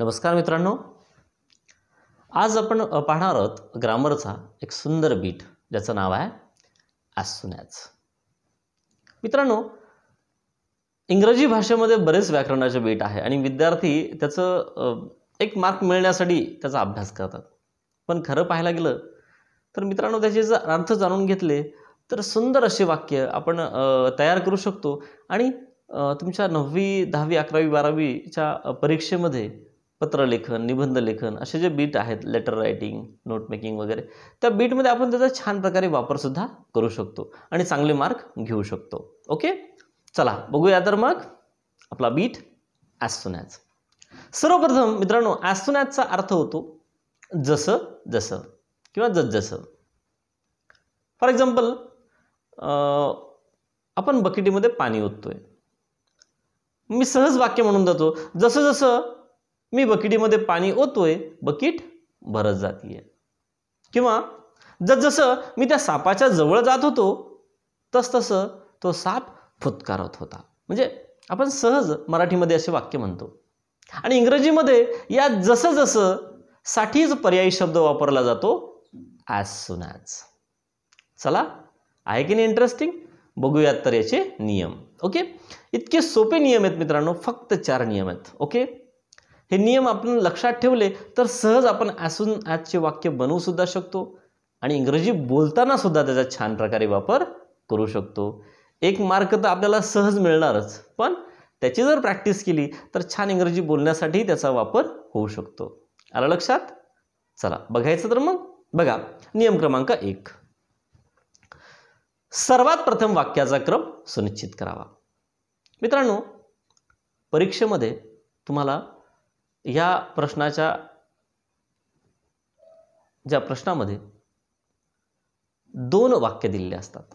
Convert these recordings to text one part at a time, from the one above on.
नमस्कार मित्रांनो आज आपण पाहणार आहोत ग्रामरचा एक सुंदर बीट ज्याचं नाव आहे ॲज मित्रांनो इंग्रजी भाषेमध्ये बरेच व्याकरणाचे बीट आहे आणि विद्यार्थी त्याचं एक मार्क मिळण्यासाठी त्याचा अभ्यास करतात पण खरं पाहायला गेलं तर मित्रांनो त्याचे जर अर्थ जाणून घेतले तर सुंदर असे वाक्य आपण तयार करू शकतो आणि तुमच्या नववी दहावी अकरावी बारावीच्या परीक्षेमध्ये पत्रलेखन लेखन असे जे बीट आहेत लेटर रायटिंग नोटमेकिंग वगैरे त्या बीटमध्ये आपण त्याचा छान प्रकारे वापर सुद्धा करू शकतो आणि चांगले मार्क घेऊ शकतो ओके चला बघूया तर मग आपला बीट ॲस्टोनॅच सर्वप्रथम मित्रांनो ॲस्टोनॅचचा अर्थ होतो जसं जसं किंवा जसजसं फॉर एक्झाम्पल आपण बकेटीमध्ये पाणी ओततोय मी सहज वाक्य म्हणून जातो जसं जसं मी बकिटीमध्ये पाणी ओतोय बकीट भरत जाते किंवा जसजसं मी त्या सापाच्या जवळ जात होतो तसतसं तो साप फुत्कारत होता म्हणजे आपण सहज मराठीमध्ये असे वाक्य म्हणतो आणि इंग्रजीमध्ये या जसं जसं साठीच पर्यायी शब्द वापरला जातो ॲज सुन ॲज चला आहे की नाही इंटरेस्टिंग बघूयात तर याचे नियम ओके इतके सोपे नियम आहेत मित्रांनो फक्त चार नियम आहेत ओके हे नियम आपण लक्षात ठेवले तर सहज आपण असून आजचे वाक्य बनवू सुद्धा शकतो आणि इंग्रजी बोलताना सुद्धा त्याचा छान प्रकारे वापर करू शकतो एक मार्क तर आपल्याला सहज मिळणारच पण त्याची जर प्रॅक्टिस केली तर छान इंग्रजी बोलण्यासाठी त्याचा वापर होऊ शकतो आलं लक्षात चला बघायचं तर मग बघा नियम क्रमांक एक सर्वात प्रथम वाक्याचा क्रम सुनिश्चित करावा मित्रांनो परीक्षेमध्ये तुम्हाला या प्रश्नाच्या ज्या प्रश्नामध्ये दोन वाक्य दिलेले असतात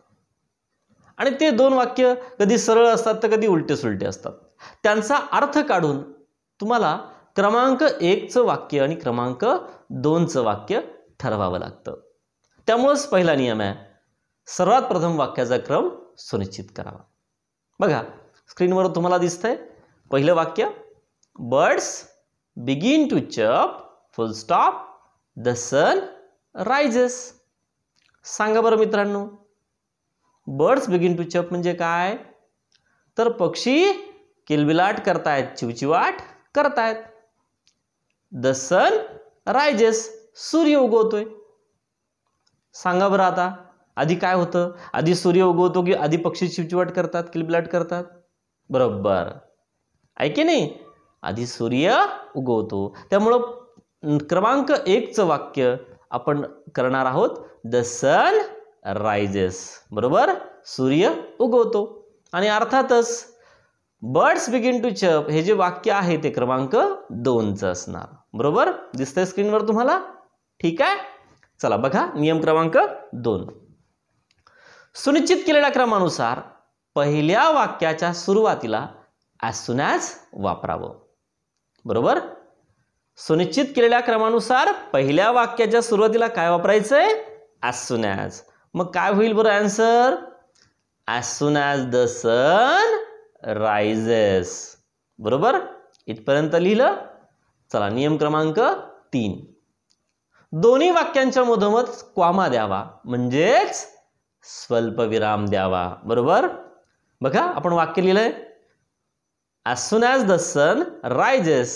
आणि ते दोन वाक्य कधी सरळ असतात तर कधी उलटे सुलटे असतात त्यांचा अर्थ काढून तुम्हाला क्रमांक एकचं वाक्य आणि क्रमांक दोनचं वाक्य ठरवावं लागतं त्यामुळंच पहिला नियम आहे सर्वात प्रथम वाक्याचा क्रम सुनिश्चित करावा बघा स्क्रीनवर तुम्हाला दिसतंय पहिलं वाक्य birds begin to chirp full stop the sun rises सांगा बरं मित्रांनो बर्ड्स बिगिन टू चप म्हणजे काय तर पक्षी किलबिलाट करतायत चिवचिवाट करतायत द सन रायजेस सूर्य उगवतोय सांगा बरं आता आधी काय होतं आधी सूर्य उगवतो की आधी पक्षी चिवचिवाट करतात किलबिलाट करतात बरोबर ऐके नाही आधी सूर्य उगवतो त्यामुळं क्रमांक एकचं वाक्य आपण करणार आहोत द सन रायजेस बरोबर सूर्य उगवतो आणि अर्थातच बर्ड्स बिगिन टू चप हे जे वाक्य आहे ते क्रमांक दोनचं असणार बरोबर दिसतंय स्क्रीनवर तुम्हाला ठीक आहे चला बघा नियम क्रमांक दोन सुनिश्चित केलेल्या क्रमानुसार पहिल्या वाक्याच्या सुरुवातीला ॲज सुन ॲज वापरावं बरोबर सुनिश्चित केलेल्या क्रमानुसार पहिल्या वाक्याच्या सुरुवातीला काय वापरायचंय आहे ॲज मग काय होईल बरं आन्सर असून ॲज द सन रायझेस बरोबर इथपर्यंत लिहिलं चला नियम क्रमांक तीन दोन्ही वाक्यांच्या मधोमध क्वामा द्यावा म्हणजेच स्वल्पविराम द्यावा बरोबर बघा आपण वाक्य लिहिलंय as soon as the sun rises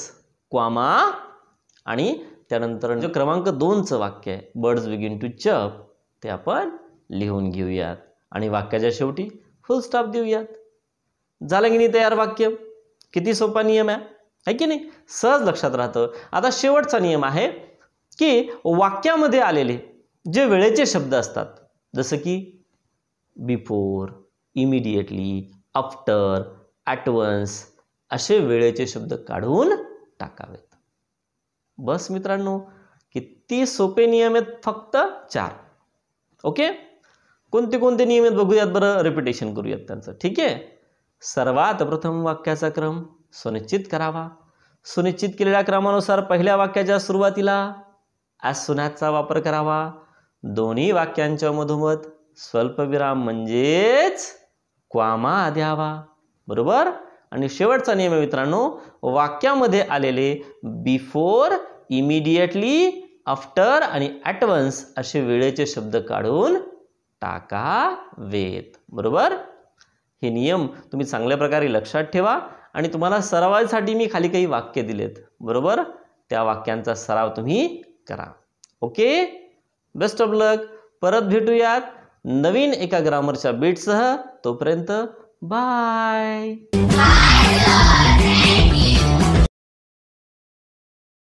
comma आणि त्यानंतर जो क्रमांक दोनचं वाक्य आहे बर्ड्स बिगिन टू चप ते आपण लिहून घेऊयात आणि वाक्याच्या शेवटी फुल स्टॉप देऊयात झालं की नाही तयार वाक्य किती सोपा नियम आहे है की नाही सहज लक्षात राहतं आता शेवटचा नियम आहे की वाक्यामध्ये आलेले जे वेळेचे शब्द असतात जसं की बिफोर इमिडिएटली आफ्टर ॲट असे वेळेचे शब्द काढून टाकावेत बस मित्रांनो किती सोपे नियम आहेत फक्त चार ओके कोणते कोणते नियम आहेत बघूयात बरं रिपिटेशन करूयात त्यांचं ठीक आहे सर्वात प्रथम वाक्याचा क्रम सुनिश्चित करावा सुनिश्चित केलेल्या क्रमानुसार पहिल्या वाक्याच्या सुरुवातीला सुनाचा वापर करावा दोन्ही वाक्यांच्या मधोमध स्वल्पविराम म्हणजेच क्वामा द्यावा बरोबर आणि शेवटचा नियम आहे मित्रांनो वाक्यामध्ये आलेले बिफोर इमिडिएटली आफ्टर आणि ॲटवन्स असे वेळेचे शब्द काढून टाका वेत बरोबर हे नियम तुम्ही चांगल्या प्रकारे लक्षात ठेवा आणि तुम्हाला सरावासाठी मी खाली काही वाक्य दिलेत बरोबर त्या वाक्यांचा सराव तुम्ही करा ओके बेस्ट ऑफ लक परत भेटूयात नवीन एका ग्रामरच्या बीटसह तोपर्यंत Bye.